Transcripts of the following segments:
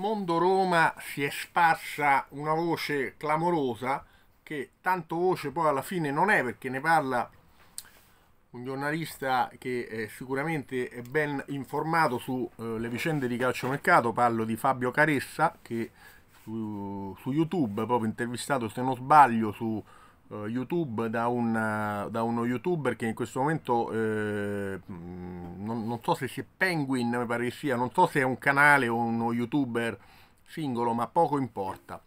mondo Roma si è sparsa una voce clamorosa che tanto voce poi alla fine non è perché ne parla un giornalista che è eh, sicuramente è ben informato sulle eh, vicende di calciomercato, parlo di Fabio Caressa che su, su YouTube, proprio intervistato se non sbaglio su eh, YouTube da, una, eh, da, uno youtuber che in questo momento eh, mm, non, non, so se sia Penguin, mi pare che sia, non so se è un canale o uno youtuber singolo, ma poco importa.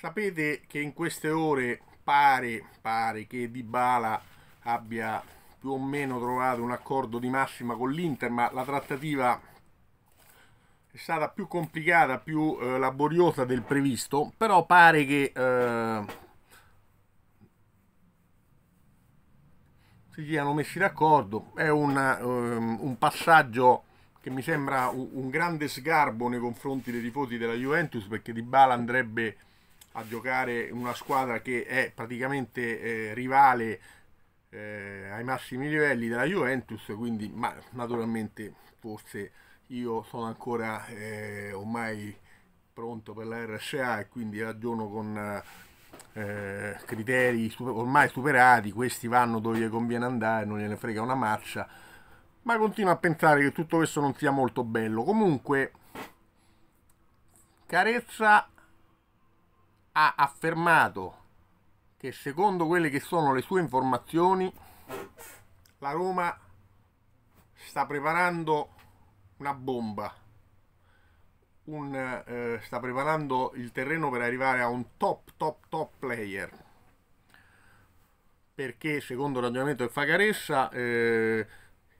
Sapete che in queste ore pare, pare che Dybala abbia più o meno trovato un accordo di massima con l'Inter, ma la trattativa è stata più complicata, più eh, laboriosa del previsto, però pare che eh, si siano messi d'accordo. È un, um, un, passaggio che mi sembra un, un, grande sgarbo nei confronti dei tifosi della Juventus perché Di Bala andrebbe a giocare in una squadra che è praticamente eh, rivale eh, ai massimi livelli della Juventus, quindi ma naturalmente forse io sono ancora eh, ormai pronto per la RSA e quindi ragiono con eh, criteri ormai superati, questi vanno dove gli conviene andare, non gliene frega una marcia, ma continuo a pensare che tutto questo non sia molto bello. Comunque, Carezza ha affermato che secondo quelle che sono le sue informazioni, la Roma sta preparando una bomba. Un, eh, sta preparando il terreno per arrivare a un top, top, top player. Perché secondo il ragionamento del Fagaressa eh,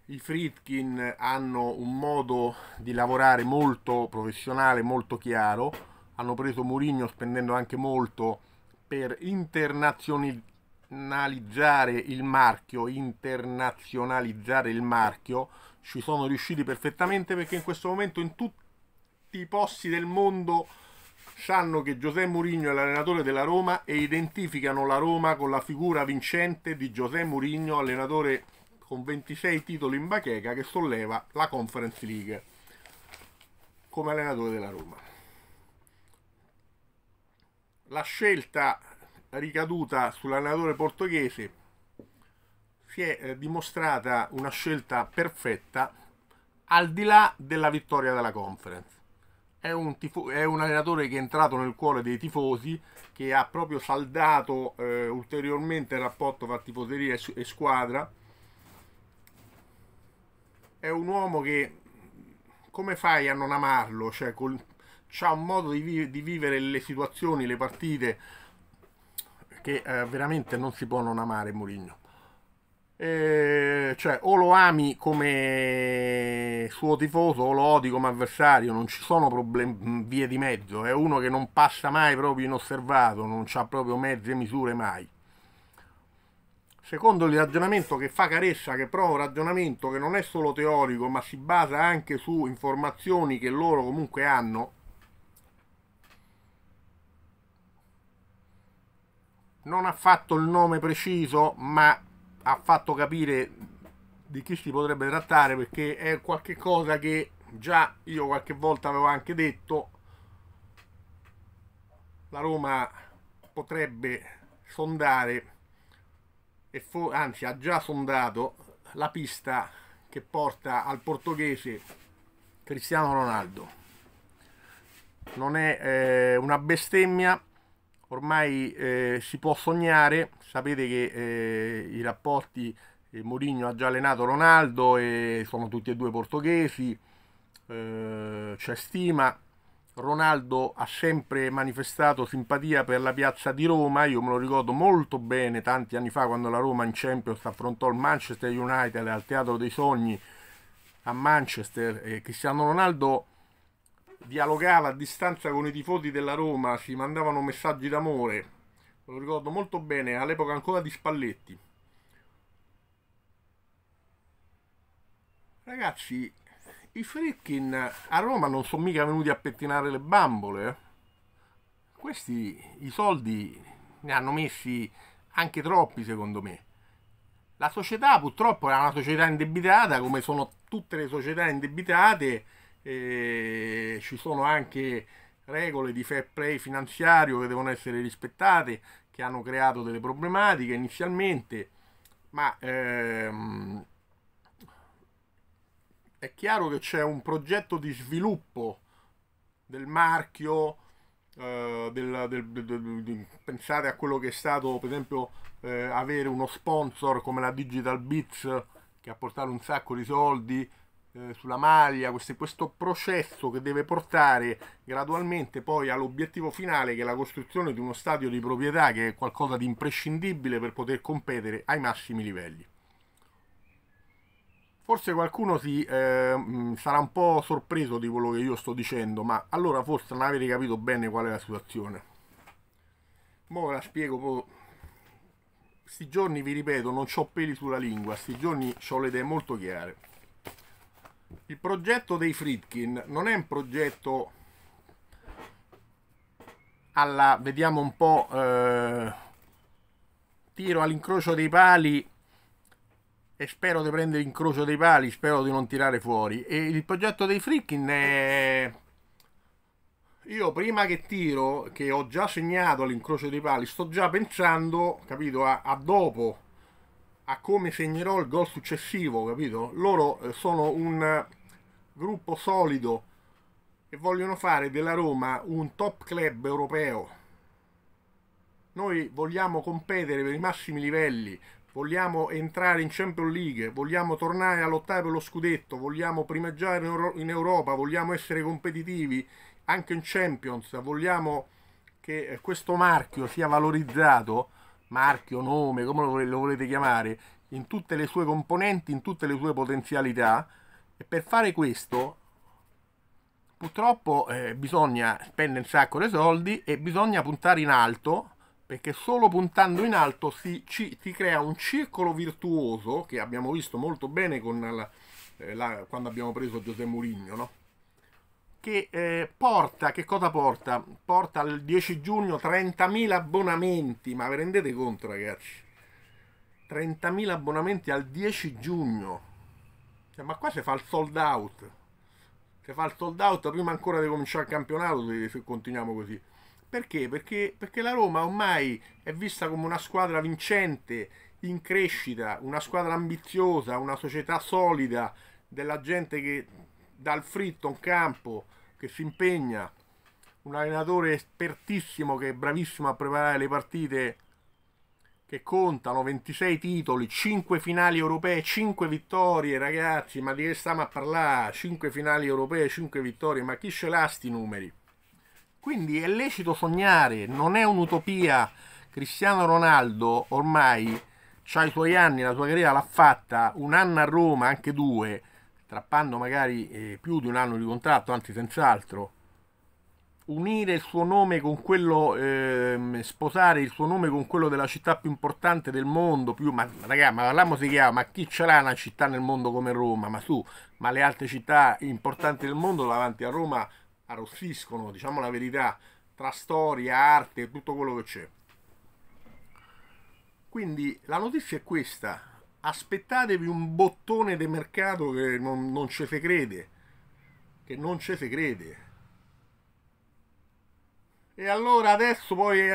i Fritkin hanno un modo di lavorare molto professionale, molto chiaro. Hanno preso Murigno spendendo anche molto per internazionalizzare internazionalizzare il marchio, internazionalizzare il marchio, ci sono riusciti perfettamente perché in questo momento in tutti i posti del mondo sanno che Giuseppe Mourinho è l'allenatore della Roma e identificano la Roma con la figura vincente di Giuseppe Mourinho, allenatore con 26 titoli in bacheca che solleva la Conference League come allenatore della Roma. La scelta ricaduta sull'allenatore portoghese si è eh, dimostrata una scelta perfetta al di là della vittoria della conference. È un, è un, allenatore che è entrato nel cuore dei tifosi, che ha proprio saldato eh, ulteriormente il rapporto tra tifoseria e, e squadra. È un uomo che come fai a non amarlo? Cioè, col, ha un modo di, vi di, vivere le situazioni, le partite che eh, veramente non si può non amare Mourinho. Eh, cioè, o lo ami come suo tifoso o lo odi come avversario, non ci sono problem- mm, vie di mezzo, è uno che non passa mai proprio inosservato, non ha proprio mezze misure mai. Secondo il ragionamento che fa Caressa, che però è un ragionamento che non è solo teorico, ma si basa anche su informazioni che loro comunque hanno, non ha fatto il nome preciso, ma ha fatto capire di chi si potrebbe trattare perché è qualcosa che già io qualche volta avevo anche detto. La Roma potrebbe sondare, e anzi ha già sondato, la pista che porta al portoghese Cristiano Ronaldo. Non è eh, una bestemmia ormai eh, si può sognare, sapete che eh, i rapporti, eh, Mourinho ha già allenato Ronaldo e sono tutti e due portoghesi, eh, c'è stima, Ronaldo ha sempre manifestato simpatia per la piazza di Roma, io me lo ricordo molto bene tanti anni fa quando la Roma in Champions affrontò il Manchester United al Teatro dei Sogni a Manchester e eh, Cristiano Ronaldo dialogava a distanza con i tifosi della Roma, si mandavano messaggi d'amore, lo ricordo molto bene, all'epoca ancora di Spalletti. Ragazzi, i Frickin a Roma non sono mica venuti a pettinare le bambole. Eh. Questi i soldi ne hanno messi anche troppi secondo me. La società purtroppo è una società indebitata come sono tutte le società indebitate e ci sono anche regole di fair play finanziario che devono essere rispettate, che hanno creato delle problematiche inizialmente, ma ehm, è chiaro che c'è un progetto di sviluppo del marchio, eh, del, del, del, pensate a quello che è stato per esempio eh, avere uno sponsor come la Digital Beats che ha portato un sacco di soldi, eh, sulla maglia, questo, questo processo che deve portare gradualmente poi all'obiettivo finale che è la costruzione di uno stadio di proprietà che è qualcosa di imprescindibile per poter competere ai massimi livelli. Forse qualcuno si, eh, mm, sarà un po' sorpreso di quello che io sto dicendo, ma allora forse non avete capito bene qual è la situazione. Mo ve la spiego po'. Sti giorni, vi ripeto, non ho peli sulla lingua, sti giorni ho le idee molto chiare il progetto dei Fritkin non è un progetto alla vediamo un po' eh, tiro all'incrocio dei pali e spero di prendere l'incrocio dei pali spero di non tirare fuori e il progetto dei Fritkin è io prima che tiro che ho già segnato l'incrocio dei pali sto già pensando capito a, a dopo a come segnerò il gol successivo, capito? Loro eh, sono un eh, gruppo solido e vogliono fare della Roma un top club europeo. Noi vogliamo competere per i massimi livelli, vogliamo entrare in Champions League, vogliamo tornare a lottare per lo scudetto, vogliamo primeggiare in Europa, vogliamo essere competitivi anche in Champions, vogliamo che eh, questo marchio sia valorizzato marchio, nome, come lo volete chiamare, in tutte le sue componenti, in tutte le sue potenzialità. E per fare questo, purtroppo eh, bisogna spendere un sacco di soldi e bisogna puntare in alto, perché solo puntando in alto si, ci, si crea un circolo virtuoso che abbiamo visto molto bene con la, eh, la, quando abbiamo preso Giuseppe Mourinho, no? che eh, porta, che cosa porta? Porta al 10 giugno 30.000 abbonamenti, ma vi rendete conto ragazzi? 30.000 abbonamenti al 10 giugno, cioè, ma qua si fa il sold out, si fa il sold out prima ancora di cominciare il campionato se, se continuiamo così. Perché? Perché, perché la Roma ormai è vista come una squadra vincente, in crescita, una squadra ambiziosa, una società solida, della gente che dal fritto un campo che si impegna, un allenatore espertissimo che è bravissimo a preparare le partite che contano, 26 titoli, 5 finali europee, 5 vittorie, ragazzi, ma di che stiamo a parlare? 5 finali europee, 5 vittorie, ma chi ce l'ha sti numeri? Quindi è lecito sognare, non è un'utopia. Cristiano Ronaldo ormai ha i suoi anni, la sua carriera l'ha fatta, un anno a Roma, anche due, trappando magari eh, più di un anno di contratto, anzi senz'altro, unire il suo nome con quello, ehm, sposare il suo nome con quello della città più importante del mondo, più, ma ragazzi, ma parliamo si chiama, ma chi ce l'ha una città nel mondo come Roma? Ma su, ma le altre città importanti del mondo davanti a Roma arrossiscono, diciamo la verità, tra storia, arte, e tutto quello che c'è. Quindi la notizia è questa, aspettatevi un bottone di mercato che non, non ce fe crede, che non ce fe crede. E allora adesso poi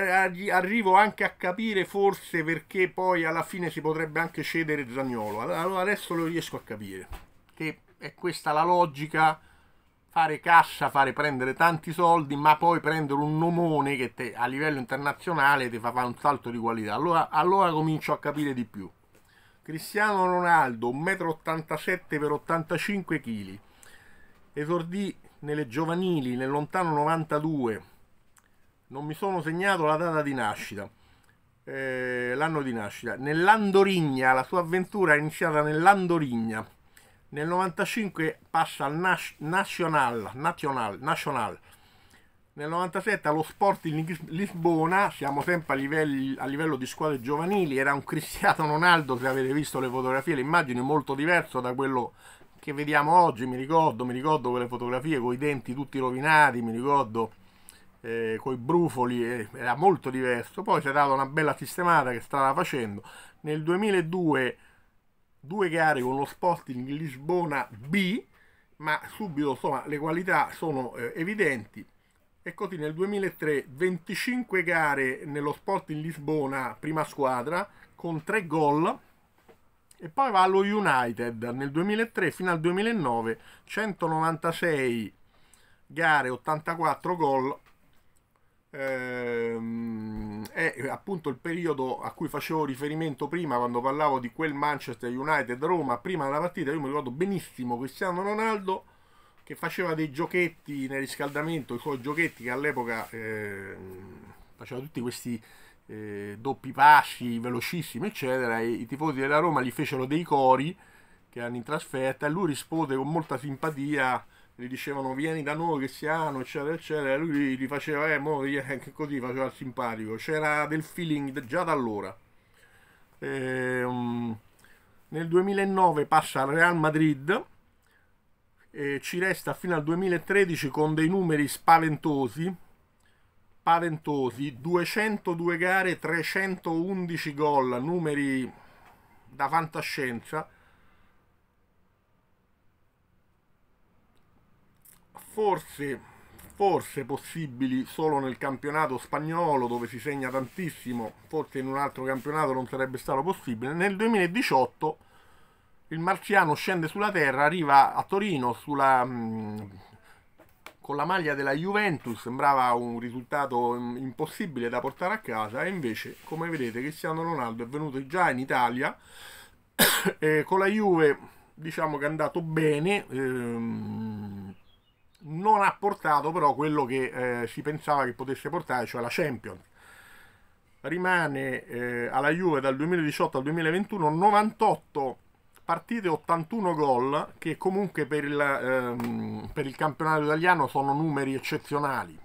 arrivo anche a capire forse perché poi alla fine si potrebbe anche cedere Zagnolo. Allora adesso lo riesco a capire. Che è questa la logica, fare cassa, fare prendere tanti soldi, ma poi prendere un nomone che te, a livello internazionale ti fa fare un salto di qualità. Allora, allora comincio a capire di più. Cristiano Ronaldo, 1,87 m per 85 kg, esordì nelle giovanili nel lontano 92, non mi sono segnato la data di nascita, eh, l'anno di nascita, nell'Andorigna, la sua avventura è iniziata nell'Andorigna, nel 95 passa al Nas- Nacional, Nacional, Nacional nel 97 allo Sporting Lisbona, siamo sempre a, livelli, a livello di squadre giovanili, era un Cristiano Ronaldo, se avete visto le fotografie, le immagini molto diverso da quello che vediamo oggi, mi ricordo, mi ricordo quelle fotografie con i denti tutti rovinati, mi ricordo eh, con i brufoli, eh, era molto diverso, poi si è data una bella sistemata che stava facendo. Nel 2002 due gare con lo Sporting Lisbona B, ma subito insomma, le qualità sono eh, evidenti. E così nel 2003 25 gare nello sport in Lisbona, prima squadra, con 3 gol. E poi va allo United nel 2003 fino al 2009, 196 gare, 84 gol. Ehm, è appunto il periodo a cui facevo riferimento prima quando parlavo di quel Manchester United Roma prima della partita io mi ricordo benissimo Cristiano Ronaldo che faceva dei giochetti nel riscaldamento, i suoi giochetti che all'epoca eh, faceva tutti questi eh, doppi passi velocissimi, eccetera, e i tifosi della Roma gli fecero dei cori che hanno in trasferta e lui rispose con molta simpatia gli dicevano vieni da noi che siamo eccetera eccetera e lui gli faceva eh mo, così faceva il simpatico c'era del feeling già da allora e, um, nel 2009 passa al Real Madrid eh, ci resta fino al 2013 con dei numeri spaventosi, spaventosi 202 gare, 311 gol, numeri da fantascienza. Forse, forse possibili solo nel campionato spagnolo dove si segna tantissimo, forse in un altro campionato non sarebbe stato possibile. Nel 2018 il marziano scende sulla terra, arriva a Torino sulla, mm, con la maglia della Juventus, sembrava un risultato mm, impossibile da portare a casa e invece come vedete Cristiano Ronaldo è venuto già in Italia e con la Juve diciamo che è andato bene. Ehm, non ha portato però quello che eh, si pensava che potesse portare, cioè la Champions. Rimane eh, alla Juve dal 2018 al 2021 98 partite 81 gol che comunque per il, ehm, per il campionato italiano sono numeri eccezionali.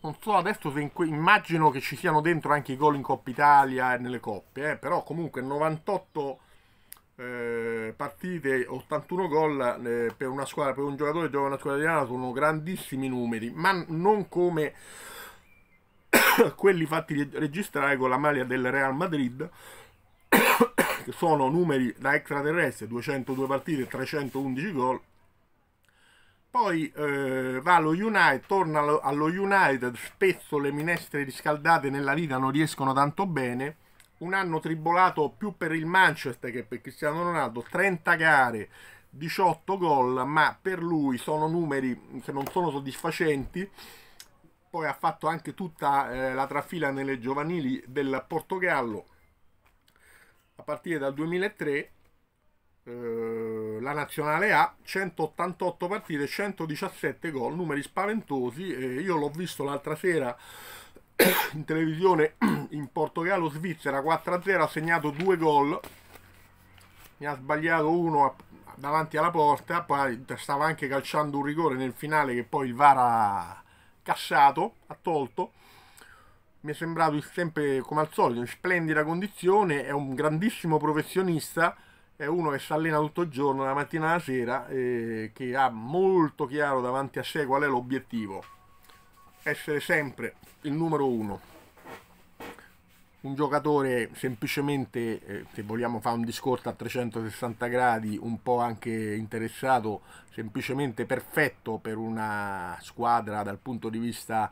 Non so adesso se immagino che ci siano dentro anche i gol in Coppa Italia e nelle coppe, eh, però comunque 98 eh, partite, 81 gol eh, per una squadra, per un giocatore che gioca una squadra italiana sono grandissimi numeri, ma non come quelli fatti registrare con la maglia del Real Madrid sono numeri da extraterrestre, 202 partite, 311 gol. Poi eh, va allo United, torna allo, United, spesso le minestre riscaldate nella vita non riescono tanto bene. Un anno tribolato più per il Manchester che per Cristiano Ronaldo, 30 gare, 18 gol, ma per lui sono numeri che non sono soddisfacenti. Poi ha fatto anche tutta eh, la trafila nelle giovanili del Portogallo, a partire dal 2003 eh, la nazionale A 188 partite 117 gol numeri spaventosi io l'ho visto l'altra sera in televisione in Portogallo Svizzera 4-0 ha segnato due gol ne ha sbagliato uno davanti alla porta poi stava anche calciando un rigore nel finale che poi il VAR ha cassato ha tolto mi è sembrato sempre come al solito in splendida condizione, è un grandissimo professionista, è uno che si allena tutto il giorno, la mattina e la sera, eh, che ha molto chiaro davanti a sé qual è l'obiettivo, essere sempre il numero uno. Un giocatore semplicemente, eh, se vogliamo fare un discorso a 360 gradi, un po' anche interessato, semplicemente perfetto per una squadra dal punto di vista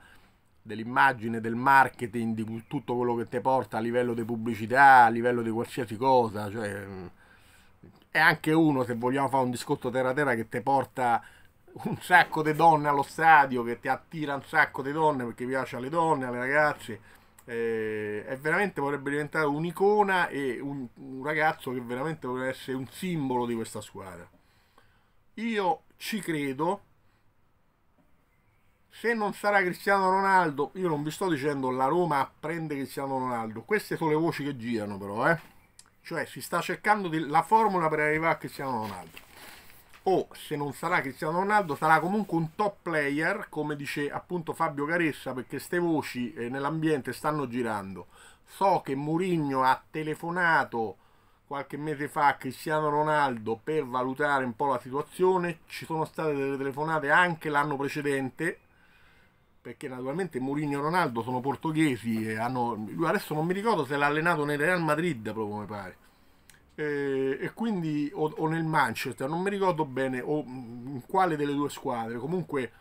dell'immagine, del marketing, di tutto quello che ti porta a livello di pubblicità, a livello di qualsiasi cosa, cioè mm, è anche uno, se vogliamo fare un discorso terra-terra, che ti porta un sacco di donne allo stadio, che ti attira un sacco di donne perché piace alle donne, alle ragazze, eh, è veramente vorrebbe diventare un'icona e un, un ragazzo che veramente vorrebbe essere un simbolo di questa squadra. Io ci credo, se non sarà Cristiano Ronaldo, io non vi sto dicendo la Roma prende Cristiano Ronaldo, queste sono le voci che girano però, eh? cioè si sta cercando di, la formula per arrivare a Cristiano Ronaldo. O se non sarà Cristiano Ronaldo, sarà comunque un top player, come dice appunto Fabio Caressa, perché queste voci eh, nell'ambiente stanno girando. So che Mourinho ha telefonato qualche mese fa a Cristiano Ronaldo per valutare un po' la situazione, ci sono state delle telefonate anche l'anno precedente, perché naturalmente Mourinho e Ronaldo sono portoghesi e hanno, lui adesso non mi ricordo se l'ha allenato nel Real Madrid proprio come pare e, e quindi o, o, nel Manchester non mi ricordo bene o in quale delle due squadre comunque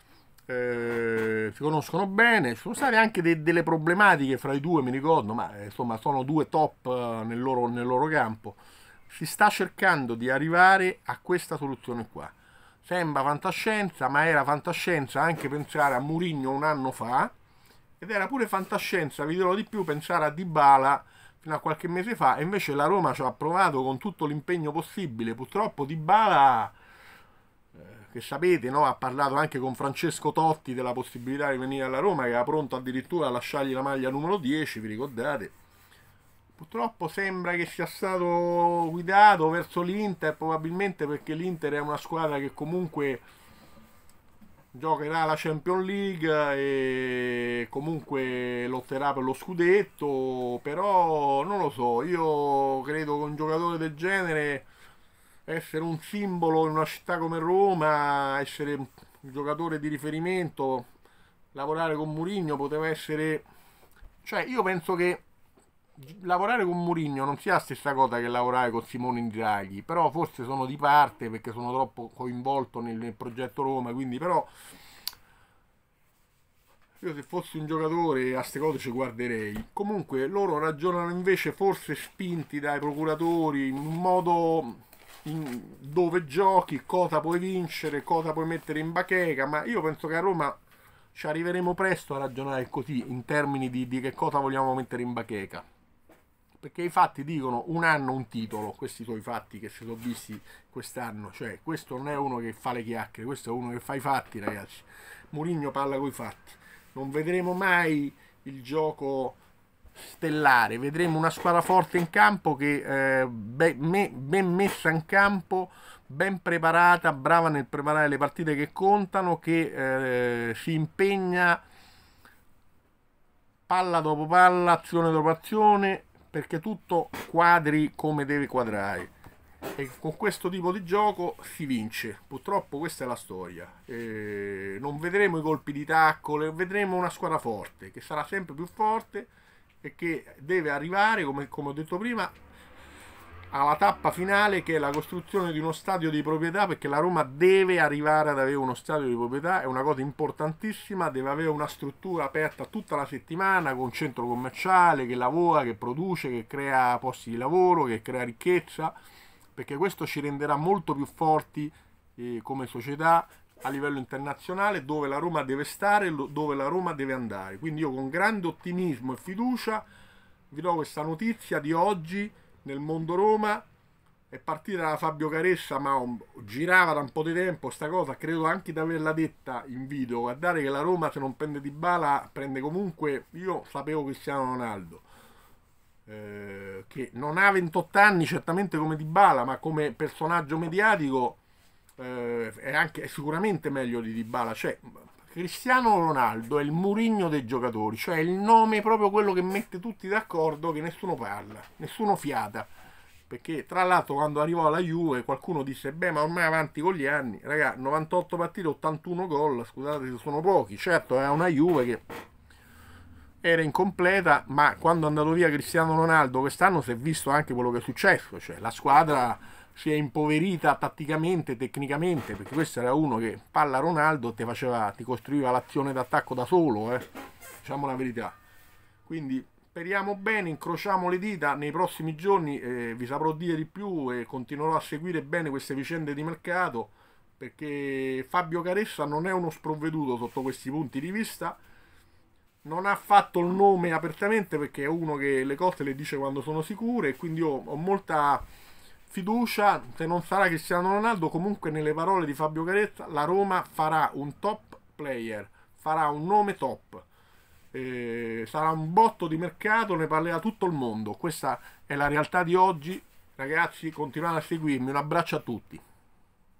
eh, si conoscono bene sono state anche de, delle problematiche fra i due mi ricordo ma eh, insomma sono due top eh, nel loro, nel loro campo si sta cercando di arrivare a questa soluzione qua Sembra fantascienza, ma era fantascienza anche pensare a Murigno un anno fa ed era pure fantascienza, vi dirò di più, pensare a Dybala fino a qualche mese fa e invece la Roma ci ha provato con tutto l'impegno possibile. Purtroppo Dybala eh, che sapete, no? ha parlato anche con Francesco Totti della possibilità di venire alla Roma, che era pronto addirittura a lasciargli la maglia numero 10, vi ricordate? Purtroppo sembra che sia stato guidato verso l'Inter, probabilmente perché l'Inter è una squadra che comunque giocherà la Champions League e comunque lotterà per lo scudetto, però non lo so, io credo che un giocatore del genere essere un simbolo in una città come Roma, essere un giocatore di riferimento, lavorare con Murigno poteva essere cioè io penso che lavorare con Mourinho non sia la stessa cosa che lavorare con Simone Inzaghi, però forse sono di parte perché sono troppo coinvolto nel, nel progetto Roma, quindi però io se fossi un giocatore a queste cose ci guarderei. Comunque loro ragionano invece forse spinti dai procuratori in un modo in dove giochi, cosa puoi vincere, cosa puoi mettere in bacheca, ma io penso che a Roma ci arriveremo presto a ragionare così in termini di, di che cosa vogliamo mettere in bacheca perché i fatti dicono un anno un titolo, questi sono i fatti che ci sono visti quest'anno, cioè questo non è uno che fa le chiacchiere, questo è uno che fa i fatti ragazzi, Murigno parla coi fatti, non vedremo mai il gioco stellare, vedremo una squadra forte in campo che eh, ben, me, ben messa in campo, ben preparata, brava nel preparare le partite che contano, che eh, si impegna palla dopo palla, azione dopo azione, perché tutto quadri come deve quadrare e con questo tipo di gioco si vince purtroppo questa è la storia e non vedremo i colpi di tacco vedremo una squadra forte che sarà sempre più forte e che deve arrivare come, come ho detto prima alla tappa finale che è la costruzione di uno stadio di proprietà perché la Roma deve arrivare ad avere uno stadio di proprietà, è una cosa importantissima, deve avere una struttura aperta tutta la settimana con un centro commerciale che lavora, che produce, che crea posti di lavoro, che crea ricchezza, perché questo ci renderà molto più forti eh, come società a livello internazionale dove la Roma deve stare, e dove la Roma deve andare. Quindi io con grande ottimismo e fiducia vi do questa notizia di oggi nel mondo Roma è partita da Fabio Caressa ma un, girava da un po' di tempo sta cosa credo anche di averla detta in video guardare che la Roma se non prende di bala prende comunque io sapevo Cristiano Ronaldo eh, che non ha 28 anni certamente come Di Bala ma come personaggio mediatico eh, è, anche, è, sicuramente meglio di Di Bala cioè Cristiano Ronaldo è il Murigno dei giocatori, cioè il nome proprio quello che mette tutti d'accordo, che nessuno parla, nessuno fiata. Perché tra l'altro quando arrivò alla Juve qualcuno disse, beh ma ormai avanti con gli anni, raga, 98 partite, 81 gol, scusate sono pochi, certo è una Juve che era incompleta, ma quando è andato via Cristiano Ronaldo quest'anno si è visto anche quello che è successo, cioè la squadra si è impoverita tatticamente, tecnicamente, perché questo era uno che palla Ronaldo ti, faceva, ti costruiva l'azione d'attacco da solo, eh. diciamo la verità. Quindi speriamo bene, incrociamo le dita, nei prossimi giorni eh, vi saprò dire di più e continuerò a seguire bene queste vicende di mercato, perché Fabio Caressa non è uno sprovveduto sotto questi punti di vista, non ha fatto il nome apertamente perché è uno che le cose le dice quando sono sicure e quindi io ho molta fiducia, se non sarà Cristiano Ronaldo, comunque nelle parole di Fabio Caretta, la Roma farà un top player, farà un nome top. Eh, sarà un botto di mercato, ne parlerà tutto il mondo. Questa è la realtà di oggi. Ragazzi, continuate a seguirmi. Un abbraccio a tutti.